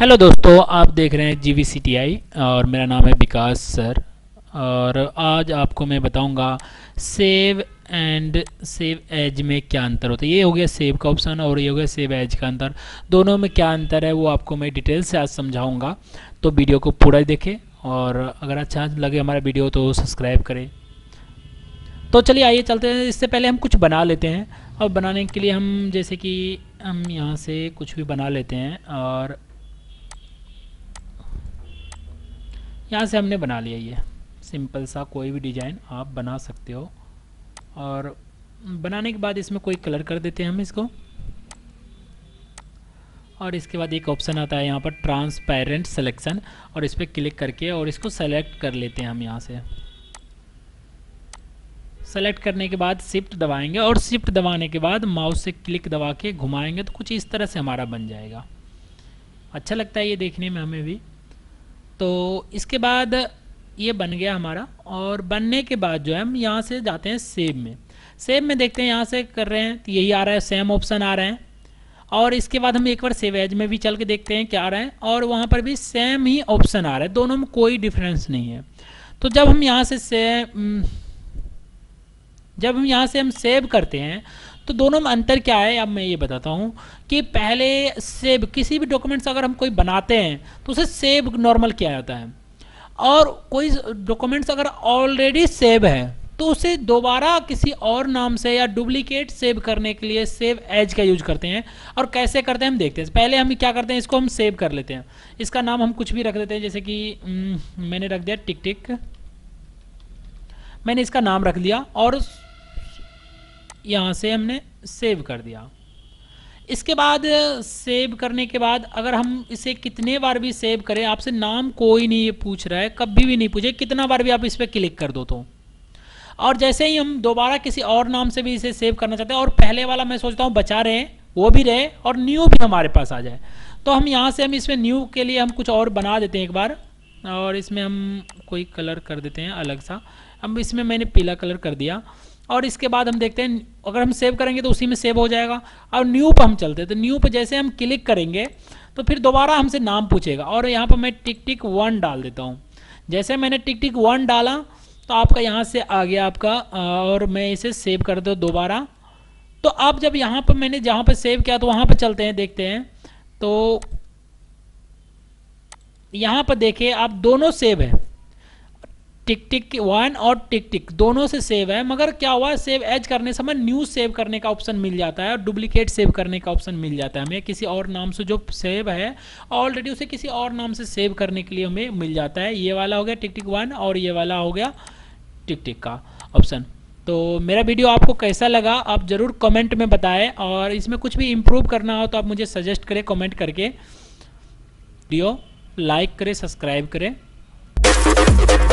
hello दोस्तों आप देख रहे हैं जी वी और मेरा नाम है विकास सर और आज आपको मैं बताऊंगा सेव एंड सेव एज में क्या अंतर होता है ये हो गया सेव का ऑप्शन और ये हो गया सेव एज का अंतर दोनों में क्या अंतर है वो आपको मैं डिटेल से आज समझाऊंगा तो वीडियो को पूरा देखें और अगर अच्छा लगे हमारा वीडियो तो सब्सक्राइब करें तो चलिए आइए चलते हैं इससे पहले हम कुछ बना लेते हैं और बनाने के लिए हम जैसे कि हम यहाँ से कुछ भी बना लेते हैं और यहाँ से हमने बना लिया ये सिंपल सा कोई भी डिज़ाइन आप बना सकते हो और बनाने के बाद इसमें कोई कलर कर देते हैं हम इसको और इसके बाद एक ऑप्शन आता है यहाँ पर ट्रांसपेरेंट सिलेक्शन और इस पर क्लिक करके और इसको सेलेक्ट कर लेते हैं हम यहाँ से सेलेक्ट करने के बाद शिफ्ट दबाएंगे और शिफ्ट दबाने के बाद माउस से क्लिक दबा के घुमाएंगे तो कुछ इस तरह से हमारा बन जाएगा अच्छा लगता है ये देखने में हमें भी तो इसके बाद ये बन गया हमारा और बनने के बाद जो है हम यहाँ से जाते हैं सेब में सेब में देखते हैं यहाँ से कर रहे हैं तो यही आ रहा है सेम ऑप्शन आ रहे हैं और इसके बाद हम एक बार सेव एज में भी चल के देखते हैं क्या आ रहा है और वहाँ पर भी सेम ही ऑप्शन आ रहा है दोनों में कोई डिफरेंस नहीं है तो जब हम यहाँ से, से हम्म, जब हम यहाँ से हम सेव करते हैं तो दोनों में अंतर क्या है अब मैं ये बताता हूँ कि पहले सेव किसी भी डॉक्यूमेंट्स अगर हम कोई बनाते हैं तो उसे सेव नॉर्मल किया जाता है और कोई डॉक्यूमेंट्स अगर ऑलरेडी सेव है तो उसे दोबारा किसी और नाम से या डुप्लीकेट सेव करने के लिए सेव एज का यूज करते हैं और कैसे करते हैं हम देखते हैं पहले हम क्या करते हैं इसको हम सेव कर लेते हैं इसका नाम हम कुछ भी रख देते हैं जैसे कि हम्म, मैंने रख दिया टिक टिक मैंने इसका नाम रख लिया और यहाँ से हमने सेव कर दिया इसके बाद सेव करने के बाद अगर हम इसे कितने बार भी सेव करें आपसे नाम कोई नहीं ये पूछ रहा है कभी भी नहीं पूछे कितना बार भी आप इस पर क्लिक कर दो तो और जैसे ही हम दोबारा किसी और नाम से भी इसे सेव करना चाहते हैं और पहले वाला मैं सोचता हूँ बचा रहे वो भी रहे और न्यू भी हमारे पास आ जाए तो हम यहाँ से हम इसमें न्यू के लिए हम कुछ और बना देते हैं एक बार और इसमें हम कोई कलर कर देते हैं अलग सा अब इसमें मैंने पीला कलर कर दिया और इसके बाद हम देखते हैं अगर हम सेव करेंगे तो उसी में सेव हो जाएगा और न्यू पर हम चलते हैं तो न्यू पर जैसे हम क्लिक करेंगे तो फिर दोबारा हमसे नाम पूछेगा और यहाँ पर मैं टिक टिक वन डाल देता हूँ जैसे मैंने टिक टिक वन डाला तो आपका यहाँ से आ गया आपका और मैं इसे सेव कर दो दोबारा तो आप जब यहाँ पर मैंने जहाँ पर सेव किया तो वहाँ पर चलते हैं देखते हैं तो यहाँ पर देखिए आप दोनों सेव हैं टिक टिक वन और टिक टिक दोनों से सेव है मगर क्या हुआ सेव एज करने समय न्यू सेव करने का ऑप्शन मिल जाता है और डुप्लीकेट सेव करने का ऑप्शन मिल जाता है हमें किसी और नाम से जो सेव है ऑलरेडी उसे किसी और नाम से सेव करने के लिए हमें मिल जाता है ये वाला हो गया टिक टिक वन और ये वाला हो गया टिक टिक का ऑप्शन तो मेरा वीडियो आपको कैसा लगा आप ज़रूर कमेंट में बताएं और इसमें कुछ भी इम्प्रूव करना हो तो आप मुझे सजेस्ट करें कमेंट करके वीडियो लाइक करें सब्सक्राइब करें